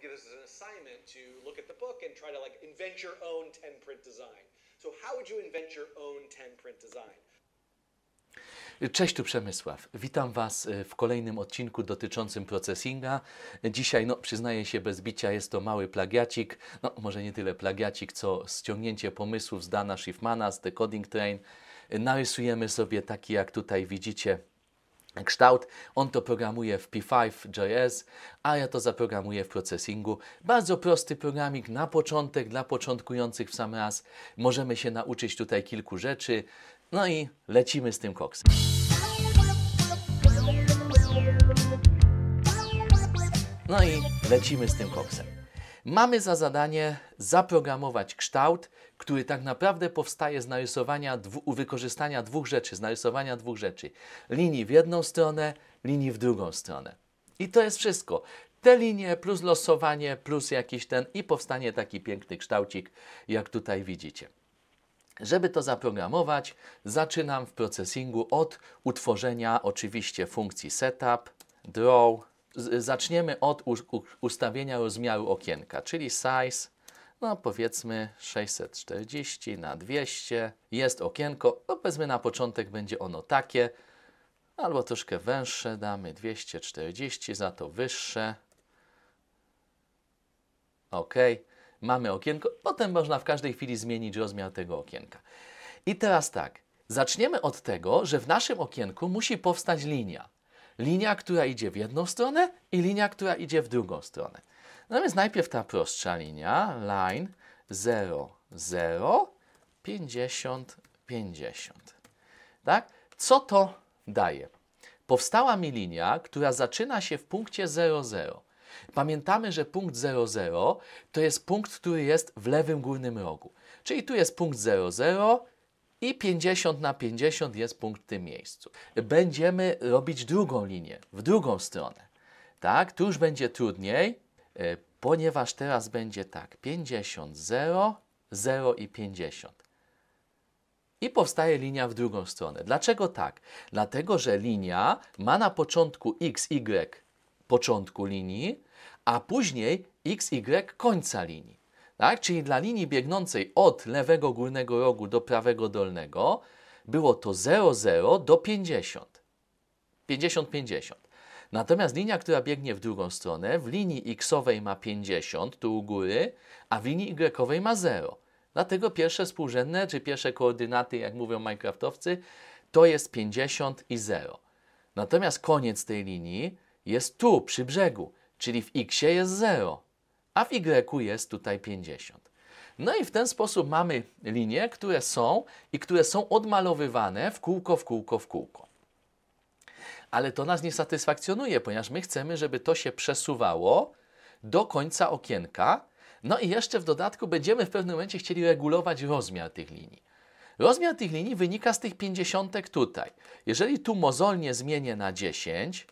to give us an assignment to look at the book and try to like invent your own 10 print design. So how would you invent your own 10 print design? Cześć, tu Przemysław. Witam Was e, w kolejnym odcinku dotyczącym processinga. Dzisiaj, no przyznaję się bez bicia, jest to mały plagiacik. No może nie tyle plagiacik, co ściągnięcie pomysłów z Dana Schiffmana, z The Coding Train. E, narysujemy sobie taki, jak tutaj widzicie, kształt. On to programuje w P5.js, a ja to zaprogramuję w processingu. Bardzo prosty programik na początek, dla początkujących w sam raz. Możemy się nauczyć tutaj kilku rzeczy. No i lecimy z tym koksem. No i lecimy z tym koksem. Mamy za zadanie zaprogramować kształt, który tak naprawdę powstaje z narysowania, dwu, wykorzystania dwóch rzeczy, z narysowania dwóch rzeczy. Linii w jedną stronę, linii w drugą stronę. I to jest wszystko. Te linie plus losowanie, plus jakiś ten i powstanie taki piękny kształcik, jak tutaj widzicie. Żeby to zaprogramować, zaczynam w procesingu od utworzenia oczywiście funkcji setup, draw, zaczniemy od ustawienia rozmiaru okienka, czyli size, no powiedzmy 640 na 200. Jest okienko, no powiedzmy na początek będzie ono takie, albo troszkę węższe damy, 240, za to wyższe. OK, mamy okienko, potem można w każdej chwili zmienić rozmiar tego okienka. I teraz tak, zaczniemy od tego, że w naszym okienku musi powstać linia linia, która idzie w jedną stronę i linia, która idzie w drugą stronę. No więc najpierw ta prostsza linia, line 0, 0, 50, 50. Tak? Co to daje? Powstała mi linia, która zaczyna się w punkcie 00. Pamiętamy, że punkt 00 to jest punkt, który jest w lewym górnym rogu. Czyli tu jest punkt 00, i 50 na 50 jest punkt w tym miejscu. Będziemy robić drugą linię, w drugą stronę. Tak, tu już będzie trudniej, e, ponieważ teraz będzie tak, 50, 0, 0 i 50. I powstaje linia w drugą stronę. Dlaczego tak? Dlatego, że linia ma na początku x, y początku linii, a później x, y końca linii tak? czyli dla linii biegnącej od lewego górnego rogu do prawego dolnego, było to 00 do 50. 50-50. Natomiast linia, która biegnie w drugą stronę, w linii xowej ma 50, tu u góry, a w linii y ma 0. Dlatego pierwsze współrzędne, czy pierwsze koordynaty, jak mówią Minecraftowcy, to jest 50 i 0. Natomiast koniec tej linii jest tu, przy brzegu, czyli w x jest 0 a w Y jest tutaj 50. No i w ten sposób mamy linie, które są i które są odmalowywane w kółko, w kółko, w kółko. Ale to nas nie satysfakcjonuje, ponieważ my chcemy, żeby to się przesuwało do końca okienka. No i jeszcze w dodatku będziemy w pewnym momencie chcieli regulować rozmiar tych linii. Rozmiar tych linii wynika z tych 50 tutaj. Jeżeli tu mozolnie zmienię na 10,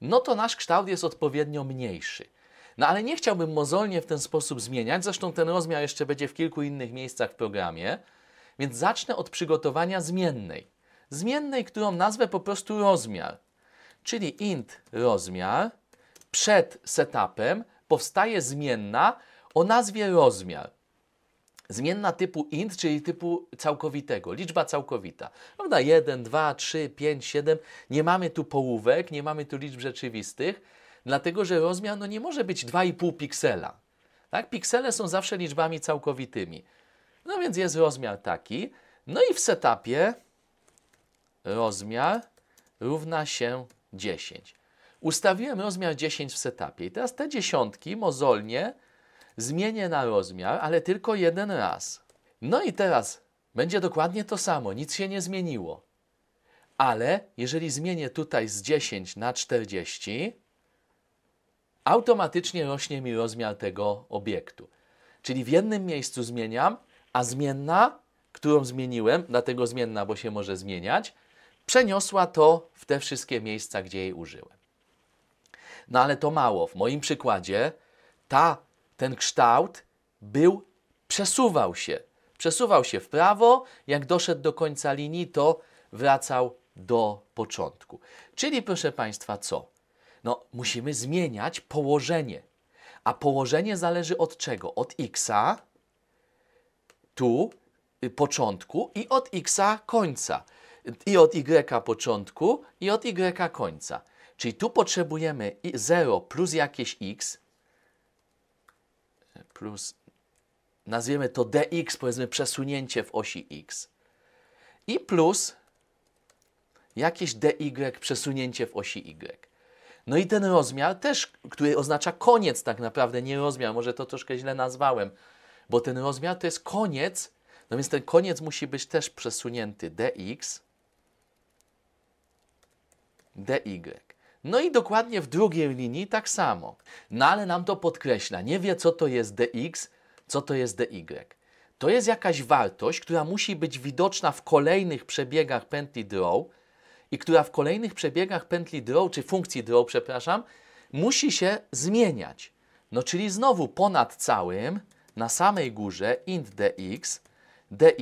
no to nasz kształt jest odpowiednio mniejszy. No ale nie chciałbym mozolnie w ten sposób zmieniać, zresztą ten rozmiar jeszcze będzie w kilku innych miejscach w programie, więc zacznę od przygotowania zmiennej. Zmiennej, którą nazwę po prostu rozmiar. Czyli int rozmiar przed setupem powstaje zmienna o nazwie rozmiar. Zmienna typu int, czyli typu całkowitego, liczba całkowita. Prawda? 1, 2, 3, 5, 7. Nie mamy tu połówek, nie mamy tu liczb rzeczywistych, dlatego że rozmiar no, nie może być 2,5 piksela. Tak? Piksele są zawsze liczbami całkowitymi. No więc jest rozmiar taki. No i w setupie rozmiar równa się 10. Ustawiłem rozmiar 10 w setupie i teraz te dziesiątki mozolnie zmienię na rozmiar, ale tylko jeden raz. No i teraz będzie dokładnie to samo, nic się nie zmieniło. Ale jeżeli zmienię tutaj z 10 na 40, automatycznie rośnie mi rozmiar tego obiektu. Czyli w jednym miejscu zmieniam, a zmienna, którą zmieniłem, dlatego zmienna, bo się może zmieniać, przeniosła to w te wszystkie miejsca, gdzie jej użyłem. No ale to mało. W moim przykładzie ta ten kształt był, przesuwał się. Przesuwał się w prawo, jak doszedł do końca linii, to wracał do początku. Czyli, proszę Państwa, co? No, musimy zmieniać położenie. A położenie zależy od czego? Od x, tu początku i od x końca. I od y początku i od y końca. Czyli tu potrzebujemy 0 plus jakieś x, plus, nazwiemy to dx, powiedzmy przesunięcie w osi x i plus jakieś dy przesunięcie w osi y. No i ten rozmiar też, który oznacza koniec tak naprawdę, nie rozmiar, może to troszkę źle nazwałem, bo ten rozmiar to jest koniec, no więc ten koniec musi być też przesunięty dx, dy. No i dokładnie w drugiej linii tak samo. No ale nam to podkreśla, nie wie co to jest dx, co to jest dy. To jest jakaś wartość, która musi być widoczna w kolejnych przebiegach pętli draw i która w kolejnych przebiegach pętli draw, czy funkcji draw, przepraszam, musi się zmieniać. No czyli znowu ponad całym, na samej górze int dx, dy.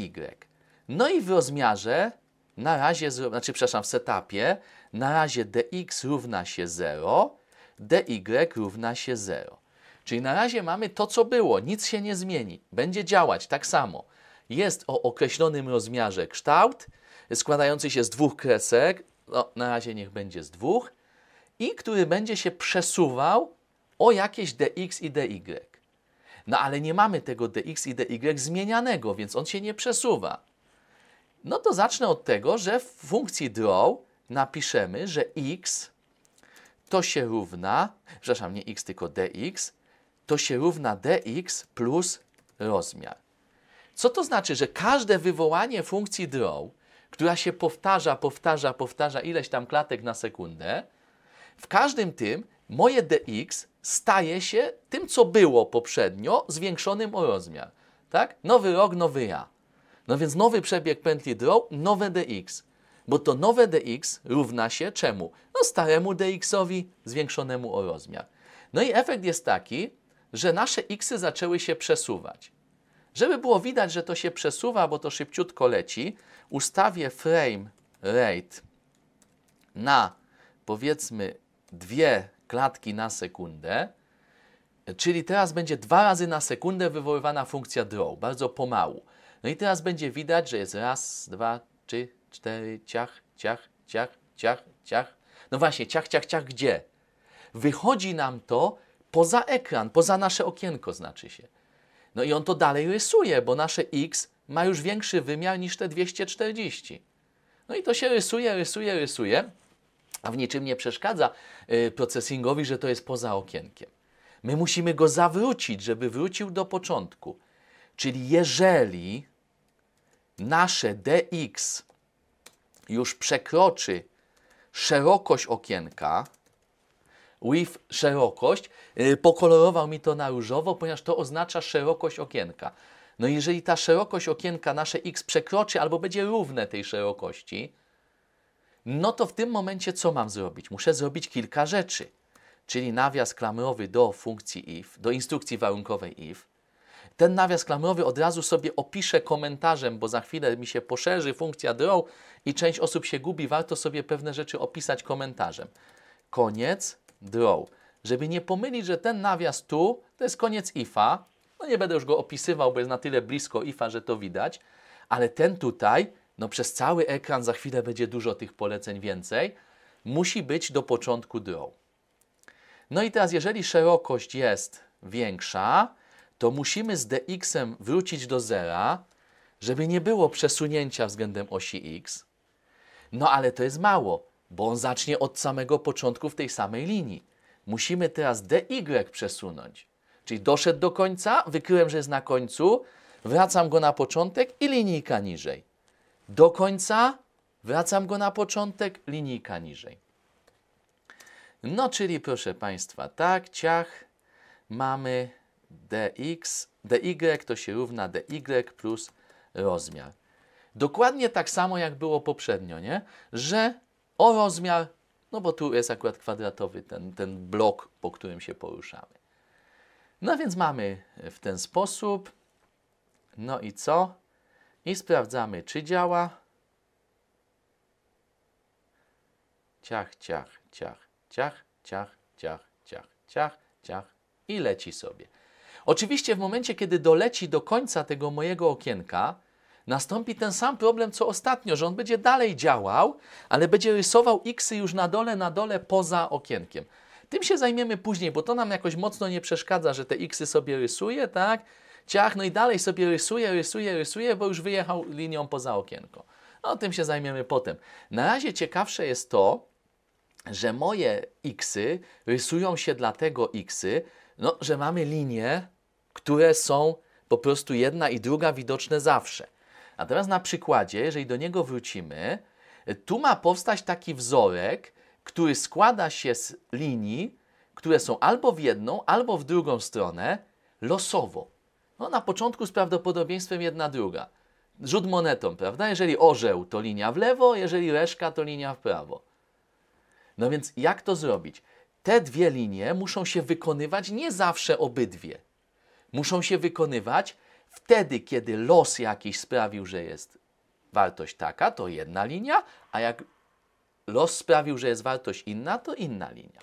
No i w rozmiarze, na razie, znaczy przepraszam, w setupie, na razie dx równa się 0, dy równa się 0. Czyli na razie mamy to, co było, nic się nie zmieni, będzie działać tak samo. Jest o określonym rozmiarze kształt, składający się z dwóch kresek, no, na razie niech będzie z dwóch, i który będzie się przesuwał o jakieś dx i dy. No ale nie mamy tego dx i dy zmienianego, więc on się nie przesuwa. No to zacznę od tego, że w funkcji draw napiszemy, że x to się równa, przepraszam, nie x, tylko dx, to się równa dx plus rozmiar. Co to znaczy, że każde wywołanie funkcji draw, która się powtarza, powtarza, powtarza ileś tam klatek na sekundę, w każdym tym moje dx staje się tym, co było poprzednio, zwiększonym o rozmiar. Tak? Nowy rok, nowy ja. No więc nowy przebieg pętli draw, nowe dx bo to nowe dx równa się czemu? No staremu dx-owi zwiększonemu o rozmiar. No i efekt jest taki, że nasze xy zaczęły się przesuwać. Żeby było widać, że to się przesuwa, bo to szybciutko leci, ustawię frame rate na powiedzmy dwie klatki na sekundę, czyli teraz będzie dwa razy na sekundę wywoływana funkcja draw, bardzo pomału. No i teraz będzie widać, że jest raz, dwa, trzy, cztery, ciach, ciach, ciach, ciach, ciach. No właśnie, ciach, ciach, ciach, gdzie? Wychodzi nam to poza ekran, poza nasze okienko znaczy się. No i on to dalej rysuje, bo nasze x ma już większy wymiar niż te 240. No i to się rysuje, rysuje, rysuje, a w niczym nie przeszkadza y, procesingowi, że to jest poza okienkiem. My musimy go zawrócić, żeby wrócił do początku. Czyli jeżeli nasze dx już przekroczy szerokość okienka, with szerokość, y, pokolorował mi to na różowo, ponieważ to oznacza szerokość okienka. No jeżeli ta szerokość okienka nasze x przekroczy albo będzie równe tej szerokości, no to w tym momencie co mam zrobić? Muszę zrobić kilka rzeczy. Czyli nawias klamrowy do funkcji if, do instrukcji warunkowej if, ten nawias klamrowy od razu sobie opiszę komentarzem, bo za chwilę mi się poszerzy funkcja draw i część osób się gubi. Warto sobie pewne rzeczy opisać komentarzem. Koniec draw. Żeby nie pomylić, że ten nawias tu to jest koniec ifa. No nie będę już go opisywał, bo jest na tyle blisko ifa, że to widać. Ale ten tutaj, no przez cały ekran za chwilę będzie dużo tych poleceń więcej, musi być do początku draw. No i teraz, jeżeli szerokość jest większa, to musimy z dx wrócić do zera, żeby nie było przesunięcia względem osi x. No ale to jest mało, bo on zacznie od samego początku w tej samej linii. Musimy teraz dy przesunąć. Czyli doszedł do końca, wykryłem, że jest na końcu, wracam go na początek i linijka niżej. Do końca, wracam go na początek, linijka niżej. No czyli proszę Państwa, tak, ciach, mamy dx, dy to się równa dy plus rozmiar. Dokładnie tak samo jak było poprzednio, nie? że o rozmiar, no bo tu jest akurat kwadratowy ten, ten blok, po którym się poruszamy. No więc mamy w ten sposób. No i co? I sprawdzamy, czy działa. Ciach, ciach, ciach, ciach, ciach, ciach, ciach, ciach, ciach i leci sobie. Oczywiście w momencie, kiedy doleci do końca tego mojego okienka, nastąpi ten sam problem co ostatnio, że on będzie dalej działał, ale będzie rysował xy już na dole, na dole poza okienkiem. Tym się zajmiemy później, bo to nam jakoś mocno nie przeszkadza, że te xy sobie rysuje, tak? Ciach, no i dalej sobie rysuje, rysuje, rysuje, bo już wyjechał linią poza okienko. No, tym się zajmiemy potem. Na razie ciekawsze jest to, że moje xy rysują się dlatego xy, no, że mamy linie, które są po prostu jedna i druga widoczne zawsze. A teraz na przykładzie, jeżeli do niego wrócimy, tu ma powstać taki wzorek, który składa się z linii, które są albo w jedną, albo w drugą stronę, losowo. No, na początku z prawdopodobieństwem jedna druga. Rzut monetą, prawda? Jeżeli orzeł, to linia w lewo, jeżeli reszka, to linia w prawo. No więc jak to zrobić? Te dwie linie muszą się wykonywać nie zawsze obydwie. Muszą się wykonywać wtedy, kiedy los jakiś sprawił, że jest wartość taka, to jedna linia, a jak los sprawił, że jest wartość inna, to inna linia.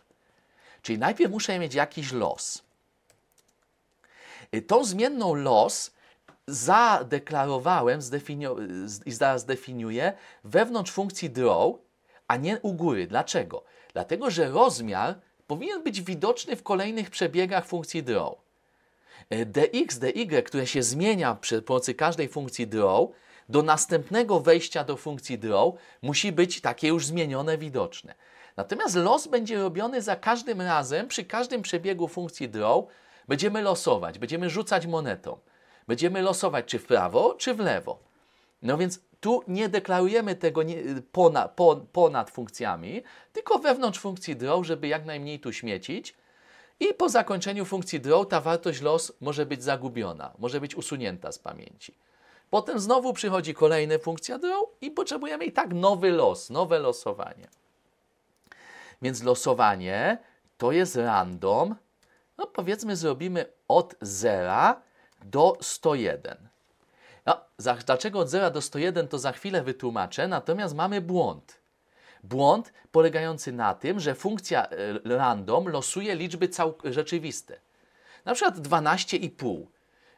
Czyli najpierw muszę mieć jakiś los. Y, tą zmienną los zadeklarowałem i zdefiniuję wewnątrz funkcji draw a nie u góry. Dlaczego? Dlatego, że rozmiar powinien być widoczny w kolejnych przebiegach funkcji draw. E, dx, dy, które się zmienia przy pomocy każdej funkcji draw, do następnego wejścia do funkcji draw musi być takie już zmienione widoczne. Natomiast los będzie robiony za każdym razem, przy każdym przebiegu funkcji draw będziemy losować, będziemy rzucać monetą. Będziemy losować czy w prawo, czy w lewo. No więc tu nie deklarujemy tego nie, y, ponad, ponad funkcjami, tylko wewnątrz funkcji draw, żeby jak najmniej tu śmiecić. I po zakończeniu funkcji draw ta wartość los może być zagubiona, może być usunięta z pamięci. Potem znowu przychodzi kolejna funkcja draw i potrzebujemy i tak nowy los, nowe losowanie. Więc losowanie to jest random. No powiedzmy zrobimy od 0 do 101. No, za, dlaczego od 0 do 101 to za chwilę wytłumaczę, natomiast mamy błąd. Błąd polegający na tym, że funkcja e, random losuje liczby rzeczywiste. Na przykład 12,5,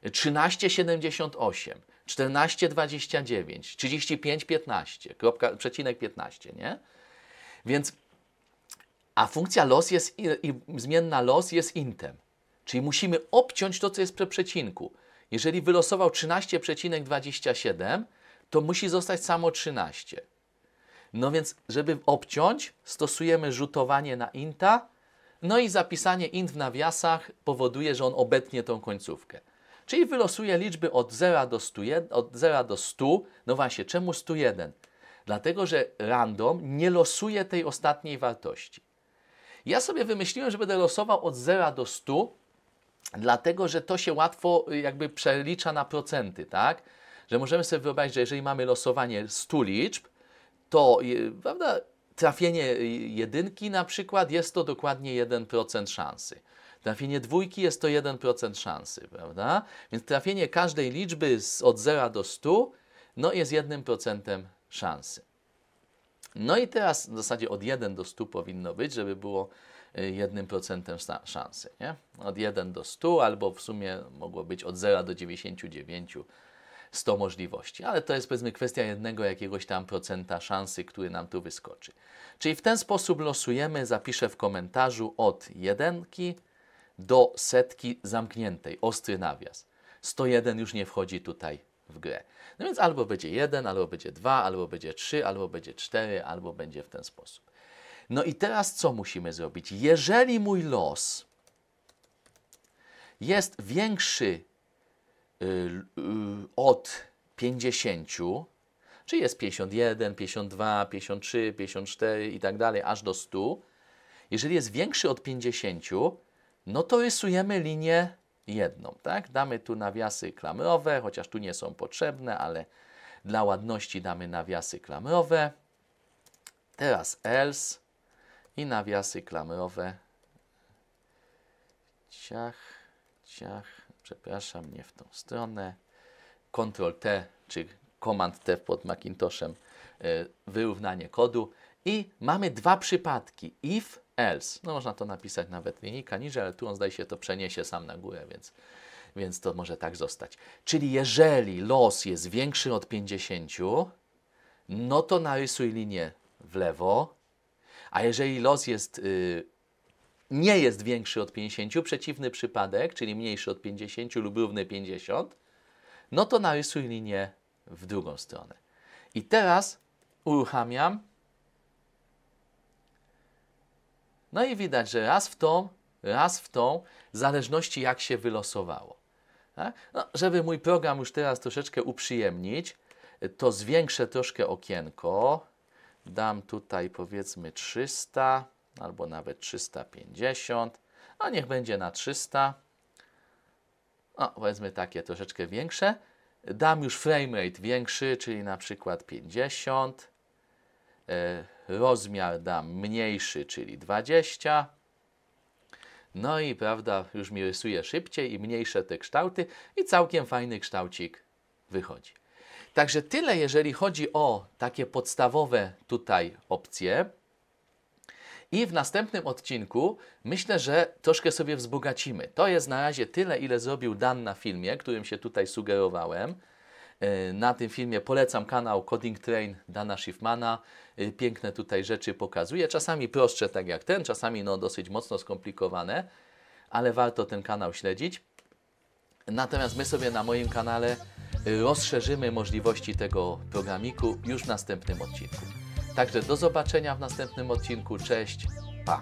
13,78, 14,29, 35,15, kropka, przecinek 15, nie? Więc, a funkcja los jest, i, i zmienna los jest intem. Czyli musimy obciąć to, co jest przy przecinku. Jeżeli wylosował 13,27, to musi zostać samo 13. No więc, żeby obciąć, stosujemy rzutowanie na inta, no i zapisanie int w nawiasach powoduje, że on obetnie tą końcówkę. Czyli wylosuje liczby od 0 do 100, od 0 do 100. No właśnie, czemu 101? Dlatego, że random nie losuje tej ostatniej wartości. Ja sobie wymyśliłem, że będę losował od 0 do 100, dlatego że to się łatwo y, jakby przelicza na procenty, tak? Że możemy sobie wyobrazić, że jeżeli mamy losowanie 100 liczb, to prawda, trafienie jedynki na przykład jest to dokładnie 1% szansy. Trafienie dwójki jest to 1% szansy, prawda? Więc trafienie każdej liczby z, od 0 do 100 no jest 1% szansy. No i teraz w zasadzie od 1 do 100 powinno być, żeby było 1% e, szansy. Nie? Od 1 do 100, albo w sumie mogło być od 0 do 99, 100 możliwości. Ale to jest powiedzmy kwestia jednego jakiegoś tam procenta szansy, który nam tu wyskoczy. Czyli w ten sposób losujemy, zapiszę w komentarzu od 1 do setki zamkniętej, ostry nawias. 101 już nie wchodzi tutaj w grę. No więc albo będzie 1, albo będzie 2, albo będzie 3, albo będzie 4, albo będzie w ten sposób. No i teraz co musimy zrobić? Jeżeli mój los jest większy yy, yy, od 50, czy jest 51, 52, 53, 54 i tak dalej, aż do 100, jeżeli jest większy od 50, no to rysujemy linię jedną. Tak? Damy tu nawiasy klamrowe, chociaż tu nie są potrzebne, ale dla ładności damy nawiasy klamrowe. Teraz else i nawiasy klamrowe. Ciach, ciach, przepraszam, nie w tą stronę. Ctrl T czy Command T pod Macintoshem, e, wyrównanie kodu. I mamy dwa przypadki. If, else. No można to napisać nawet linijka niżej, ale tu on zdaje się to przeniesie sam na górę, więc, więc to może tak zostać. Czyli jeżeli los jest większy od 50, no to narysuj linię w lewo, a jeżeli los jest, yy, nie jest większy od 50, przeciwny przypadek, czyli mniejszy od 50 lub równy 50, no to narysuj linię w drugą stronę. I teraz uruchamiam No i widać, że raz w tą, raz w tą, w zależności jak się wylosowało. Tak? No, żeby mój program już teraz troszeczkę uprzyjemnić, to zwiększę troszkę okienko. Dam tutaj powiedzmy 300 albo nawet 350, a no, niech będzie na 300. No, powiedzmy takie troszeczkę większe. Dam już frame rate większy, czyli na przykład 50. E, rozmiar dam mniejszy, czyli 20. No i prawda, już mi rysuje szybciej i mniejsze te kształty i całkiem fajny kształcik wychodzi. Także tyle, jeżeli chodzi o takie podstawowe tutaj opcje. I w następnym odcinku myślę, że troszkę sobie wzbogacimy. To jest na razie tyle, ile zrobił Dan na filmie, którym się tutaj sugerowałem. E, na tym filmie. Polecam kanał Coding Train Dana Schiffmana. E, piękne tutaj rzeczy pokazuje. Czasami prostsze, tak jak ten, czasami no, dosyć mocno skomplikowane, ale warto ten kanał śledzić. Natomiast my sobie na moim kanale rozszerzymy możliwości tego programiku już w następnym odcinku. Także do zobaczenia w następnym odcinku. Cześć, pa!